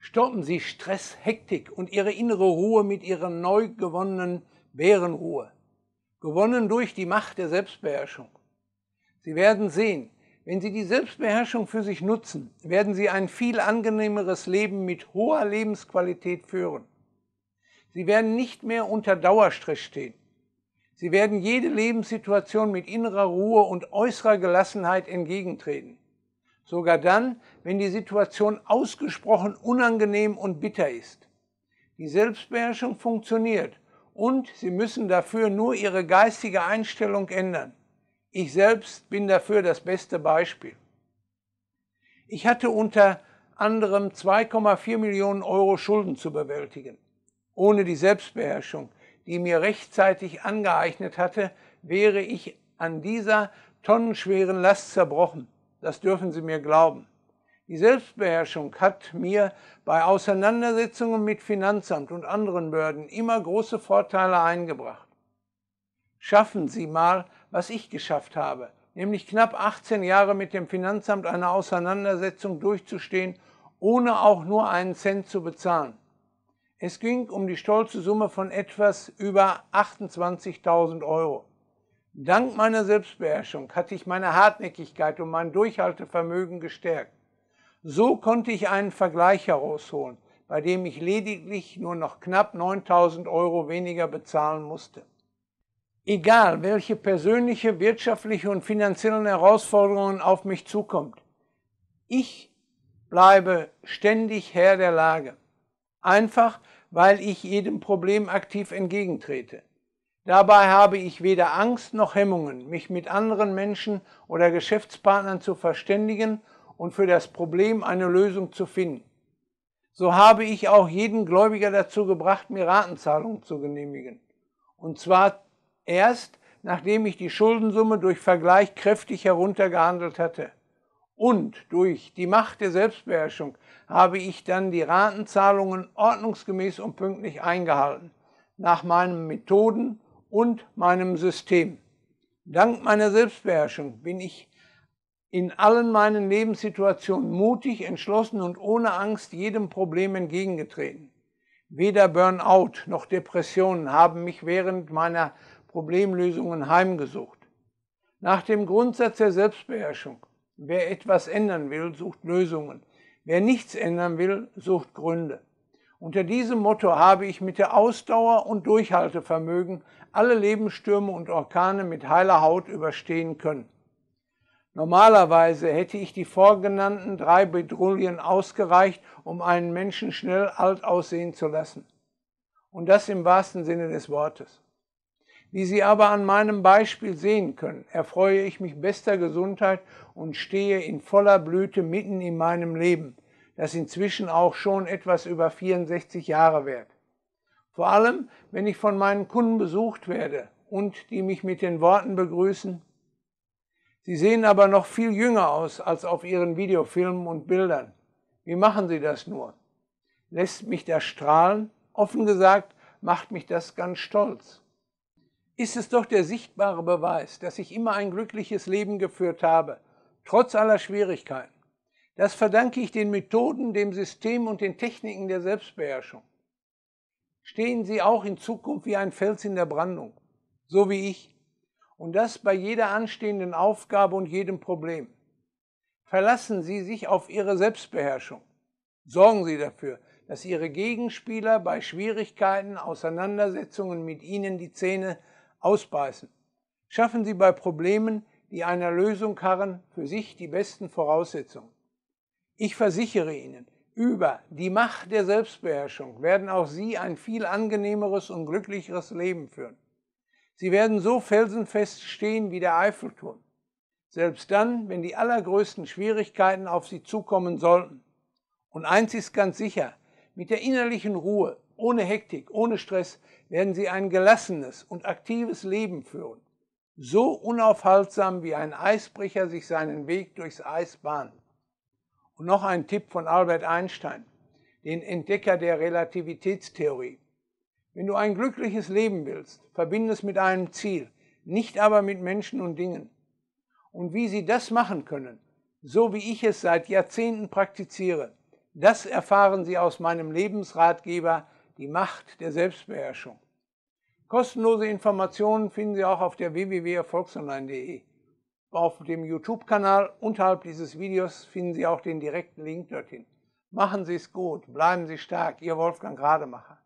stoppen sie Stress, Hektik und ihre innere Ruhe mit ihrer neu gewonnenen Bärenruhe, gewonnen durch die Macht der Selbstbeherrschung. Sie werden sehen, wenn Sie die Selbstbeherrschung für sich nutzen, werden Sie ein viel angenehmeres Leben mit hoher Lebensqualität führen. Sie werden nicht mehr unter Dauerstress stehen. Sie werden jede Lebenssituation mit innerer Ruhe und äußerer Gelassenheit entgegentreten sogar dann, wenn die Situation ausgesprochen unangenehm und bitter ist. Die Selbstbeherrschung funktioniert und Sie müssen dafür nur Ihre geistige Einstellung ändern. Ich selbst bin dafür das beste Beispiel. Ich hatte unter anderem 2,4 Millionen Euro Schulden zu bewältigen. Ohne die Selbstbeherrschung, die mir rechtzeitig angeeignet hatte, wäre ich an dieser tonnenschweren Last zerbrochen. Das dürfen Sie mir glauben. Die Selbstbeherrschung hat mir bei Auseinandersetzungen mit Finanzamt und anderen Behörden immer große Vorteile eingebracht. Schaffen Sie mal, was ich geschafft habe, nämlich knapp 18 Jahre mit dem Finanzamt eine Auseinandersetzung durchzustehen, ohne auch nur einen Cent zu bezahlen. Es ging um die stolze Summe von etwas über 28.000 Euro. Dank meiner Selbstbeherrschung hatte ich meine Hartnäckigkeit und mein Durchhaltevermögen gestärkt. So konnte ich einen Vergleich herausholen, bei dem ich lediglich nur noch knapp 9000 Euro weniger bezahlen musste. Egal, welche persönliche, wirtschaftliche und finanziellen Herausforderungen auf mich zukommt, ich bleibe ständig Herr der Lage. Einfach, weil ich jedem Problem aktiv entgegentrete. Dabei habe ich weder Angst noch Hemmungen, mich mit anderen Menschen oder Geschäftspartnern zu verständigen und für das Problem eine Lösung zu finden. So habe ich auch jeden Gläubiger dazu gebracht, mir Ratenzahlungen zu genehmigen. Und zwar erst, nachdem ich die Schuldensumme durch Vergleich kräftig heruntergehandelt hatte. Und durch die Macht der Selbstbeherrschung habe ich dann die Ratenzahlungen ordnungsgemäß und pünktlich eingehalten, nach meinen Methoden und meinem System. Dank meiner Selbstbeherrschung bin ich in allen meinen Lebenssituationen mutig, entschlossen und ohne Angst jedem Problem entgegengetreten. Weder Burnout noch Depressionen haben mich während meiner Problemlösungen heimgesucht. Nach dem Grundsatz der Selbstbeherrschung, wer etwas ändern will, sucht Lösungen, wer nichts ändern will, sucht Gründe. Unter diesem Motto habe ich mit der Ausdauer und Durchhaltevermögen alle Lebensstürme und Orkane mit heiler Haut überstehen können. Normalerweise hätte ich die vorgenannten drei Bedrullien ausgereicht, um einen Menschen schnell alt aussehen zu lassen. Und das im wahrsten Sinne des Wortes. Wie Sie aber an meinem Beispiel sehen können, erfreue ich mich bester Gesundheit und stehe in voller Blüte mitten in meinem Leben – das inzwischen auch schon etwas über 64 Jahre währt. Vor allem, wenn ich von meinen Kunden besucht werde und die mich mit den Worten begrüßen, Sie sehen aber noch viel jünger aus als auf Ihren Videofilmen und Bildern. Wie machen Sie das nur? Lässt mich das strahlen? Offen gesagt, macht mich das ganz stolz. Ist es doch der sichtbare Beweis, dass ich immer ein glückliches Leben geführt habe, trotz aller Schwierigkeiten. Das verdanke ich den Methoden, dem System und den Techniken der Selbstbeherrschung. Stehen Sie auch in Zukunft wie ein Fels in der Brandung, so wie ich, und das bei jeder anstehenden Aufgabe und jedem Problem. Verlassen Sie sich auf Ihre Selbstbeherrschung. Sorgen Sie dafür, dass Ihre Gegenspieler bei Schwierigkeiten, Auseinandersetzungen mit Ihnen die Zähne ausbeißen. Schaffen Sie bei Problemen, die einer Lösung harren, für sich die besten Voraussetzungen. Ich versichere Ihnen, über die Macht der Selbstbeherrschung werden auch Sie ein viel angenehmeres und glücklicheres Leben führen. Sie werden so felsenfest stehen wie der Eiffelturm, selbst dann, wenn die allergrößten Schwierigkeiten auf Sie zukommen sollten. Und eins ist ganz sicher, mit der innerlichen Ruhe, ohne Hektik, ohne Stress, werden Sie ein gelassenes und aktives Leben führen, so unaufhaltsam wie ein Eisbrecher sich seinen Weg durchs Eis bahnt. Und noch ein Tipp von Albert Einstein, den Entdecker der Relativitätstheorie. Wenn du ein glückliches Leben willst, verbinde es mit einem Ziel, nicht aber mit Menschen und Dingen. Und wie sie das machen können, so wie ich es seit Jahrzehnten praktiziere, das erfahren Sie aus meinem Lebensratgeber Die Macht der Selbstbeherrschung. Kostenlose Informationen finden Sie auch auf der www.erfolgsonline.de. Auf dem YouTube-Kanal unterhalb dieses Videos finden Sie auch den direkten Link dorthin. Machen Sie es gut, bleiben Sie stark, Ihr Wolfgang Rademacher.